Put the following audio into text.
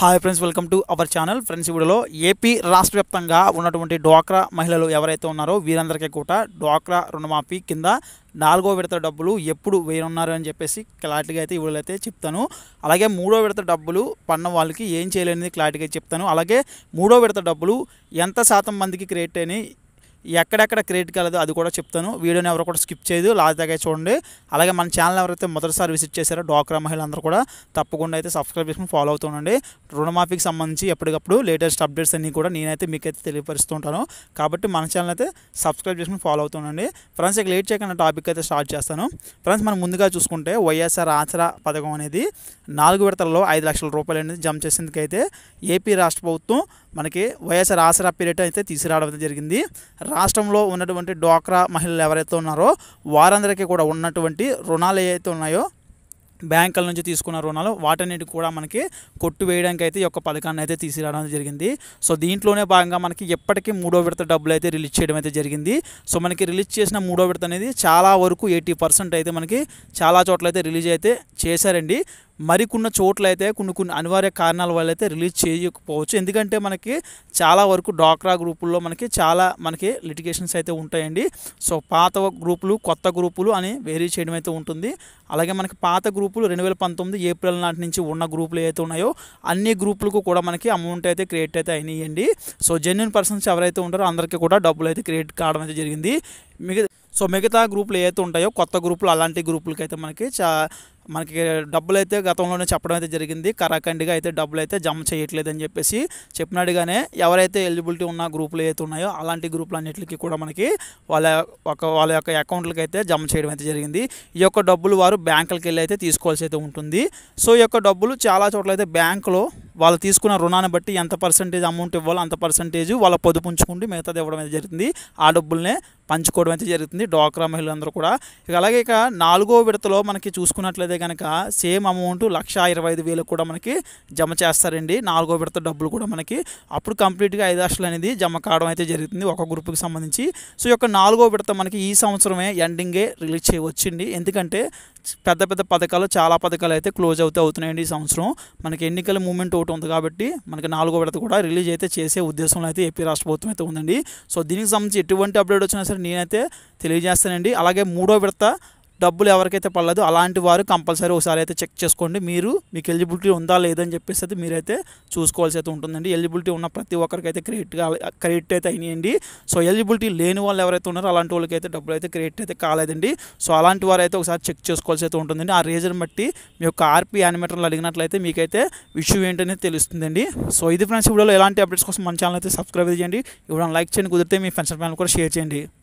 hi friends welcome to our channel friends ఇవిడలో AP రాష్ట్ర వ్యాప్తంగా ఉన్నటువంటి డ్వాక్రా మహిళలు ఎవరైతే ఉన్నారో వీరందరికీ కూడా డ్వాక్రా రుణమాఫీ కింద నాలుగో విడత డబ్బులు ఎప్పుడు వేయనున్నారు అని చెప్పేసి క్లారిటీగా అయితే ఇవిడలైతే చెప్తాను అలాగే మూడో విడత డబ్బులు పన్న వాళ్ళకి ఏం చేయలేనిది క్లారిటీగా చెప్తాను అలాగే మూడో విడత డబ్బులు ఎంత శాతం మందికి క్రియేట్ అయినాయి ఎక్కడెక్కడ క్రియేట్ కాలేదు అది కూడా చెప్తాను వీడియోని ఎవరు కూడా స్కిప్ చేయదు లాస్ట్ చూడండి అలాగే మన ఛానల్ ఎవరైతే మొదటిసారి విజిట్ చేశారో డ్వాక్రా మహిళలందరూ కూడా తప్పకుండా అయితే సబ్స్క్రైబ్ చేసుకుని ఫాలో అవుతుండండి రుణమాఫీకి సంబంధించి ఎప్పటికప్పుడు లేటెస్ట్ అప్డేట్స్ అన్నీ కూడా నేనైతే మీకైతే తెలియపరుస్తుంటాను కాబట్టి మన ఛానల్ అయితే సబ్స్క్రైబ్ చేసుకుని ఫాలో అవుతుండండి ఫ్రెండ్స్ ఇక లేట్ చేయకుండా టాపిక్ అయితే స్టార్ట్ చేస్తాను ఫ్రెండ్స్ మనం ముందుగా చూసుకుంటే వైఎస్ఆర్ ఆసరా పథకం అనేది నాలుగు విడతల్లో ఐదు లక్షల రూపాయలు అనేది జమ చేసేందుకైతే ఏపీ రాష్ట్ర ప్రభుత్వం మనకి వైఎస్ఆర్ ఆసరా పీరియడ్ అయితే తీసుకురావడం జరిగింది రాష్ట్రంలో ఉన్నటువంటి డోక్రా మహిళలు ఎవరైతే ఉన్నారో వారందరికీ కూడా ఉన్నటువంటి రుణాలు ఏవైతే ఉన్నాయో బ్యాంకుల నుంచి తీసుకున్న రుణాలు వాటన్నిటి కూడా మనకి కొట్టు వేయడానికి అయితే ఈ యొక్క పథకాన్ని అయితే తీసుకురావడం జరిగింది సో దీంట్లోనే భాగంగా మనకి ఎప్పటికీ మూడో విడత డబ్బులు అయితే రిలీజ్ చేయడం అయితే జరిగింది సో మనకి రిలీజ్ చేసిన మూడో విడత అనేది చాలా వరకు ఎయిటీ పర్సెంట్ అయితే మనకి చాలా చోట్ల అయితే రిలీజ్ అయితే చేశారండి మరికొన్న చోట్లయితే కొన్ని కొన్ని అనివార్య కారణాల వల్ల అయితే రిలీజ్ చేయకపోవచ్చు ఎందుకంటే మనకి చాలా వరకు డాక్రా గ్రూపుల్లో మనకి చాలా మనకి లిటిగేషన్స్ అయితే ఉంటాయండి సో పాత గ్రూపులు కొత్త గ్రూపులు అని వేరీ చేయడం అయితే ఉంటుంది అలాగే మనకి పాత గ్రూపులు రెండు వేల పంతొమ్మిది ఏప్రిల్ నాటి నుంచి ఉన్న గ్రూపులు ఏవైతే ఉన్నాయో అన్ని గ్రూపులకు కూడా మనకి అమౌంట్ అయితే క్రియేట్ అయితే అయినాయండి సో జెన్యున్ పర్సన్స్ ఎవరైతే ఉంటారో అందరికీ కూడా డబ్బులు అయితే క్రియేట్ కావడం అయితే జరిగింది మిగతా సో మిగతా గ్రూపులు ఏవైతే ఉంటాయో కొత్త గ్రూపులు అలాంటి గ్రూపులకి అయితే మనకి చా మనకి డబ్బులు అయితే గతంలోనే చెప్పడం అయితే జరిగింది కరాఖండిగా అయితే డబ్బులు అయితే జమ చేయట్లేదని చెప్పేసి చెప్పినట్టుగానే ఎవరైతే ఎలిజిబిలిటీ ఉన్న గ్రూపులు అయితే ఉన్నాయో అలాంటి గ్రూపులు కూడా మనకి వాళ్ళ ఒక వాళ్ళ యొక్క అకౌంట్లకి అయితే జమ చేయడం అయితే జరిగింది ఈ యొక్క డబ్బులు వారు బ్యాంకులకి వెళ్ళి అయితే తీసుకోవాల్సి అయితే ఉంటుంది సో ఈ యొక్క డబ్బులు చాలా చోట్ల అయితే బ్యాంకులో వాళ్ళు తీసుకున్న రుణాన్ని బట్టి ఎంత పర్సంటేజ్ అమౌంట్ ఇవ్వాలో అంత పర్సంటేజ్ వాళ్ళ పొదుపు ఉంచుకుంటూ మిగతాది ఇవ్వడం అయితే జరిగింది ఆ డబ్బులనే పంచుకోవడం అయితే జరుగుతుంది డోక్రా మహిళలందరూ కూడా ఇక అలాగే ఇక నాలుగో విడతలో మనకి చూసుకున్నట్లయితే చేస్తే కనుక సేమ్ అమౌంట్ లక్ష ఇరవై ఐదు వేలు కూడా మనకి జమ చేస్తారండి నాలుగో విడత డబ్బులు కూడా మనకి అప్పుడు కంప్లీట్గా ఐదు లక్షలు అనేది జమ కావడం అయితే జరుగుతుంది ఒక గ్రూప్కి సంబంధించి సో యొక్క నాలుగో విడత మనకి ఈ సంవత్సరమే ఎండింగే రిలీజ్ చేయవచ్చండి ఎందుకంటే పెద్ద పెద్ద పథకాలు చాలా పథకాలు అయితే క్లోజ్ అవుతూ అవుతున్నాయండి ఈ సంవత్సరం మనకి ఎన్నికల మూమెంట్ ఒకటి ఉంది కాబట్టి మనకి నాలుగో విడత కూడా రిలీజ్ అయితే చేసే ఉద్దేశంలో అయితే ఏపీ రాష్ట్ర ప్రభుత్వం అయితే ఉందండి సో దీనికి సంబంధించి ఎటువంటి అప్డేట్ వచ్చినా సరే నేనైతే తెలియజేస్తానండి అలాగే మూడో విడత డబ్బులు ఎవరికైతే పడలేదు అలాంటి వారు కంపల్సరీ ఒకసారి అయితే చెక్ చేసుకోండి మీరు మీకు ఎలిజిబిలిటీ ఉందా లేదని చెప్పేసి అయితే మీరైతే చూసుకోవాల్సి అయితే ఉంటుందండి ఎలిజిబిలిటీ ఉన్న ప్రతి ఒక్కరికైతే క్రెడిట్ క్రెడిట్ అయితే అయినాయండి సో ఎలిజిబిలిటీ లేని వాళ్ళు ఎవరైతే ఉన్నారో అలాంటి వాళ్ళకి అయితే డబ్బులు అయితే క్రెడిట్ అయితే కాలేదండి సో అలాంటి వారు అయితే ఒకసారి చెక్ చేసుకోవాల్సి అయితే ఉంటుందండి ఆ రీజన్ బట్టి మీ యొక్క ఆర్పీ యానిమేటర్లు అడిగినట్లయితే మీకైతే ఇష్యూ ఏంటనేది తెలుస్తుందండి సో ఇది ఫ్రెండ్స్ వీడియోలో ఎలాంటి అప్డేట్స్ కోసం మన ఛానల్ అయితే సబ్స్క్రైబ్ చేయండి ఇవ్వడం లైక్ చేయండి కుదిరితే మీ ఫ్రెండ్స్ ఫ్యామిలీ కూడా షేర్ చేయండి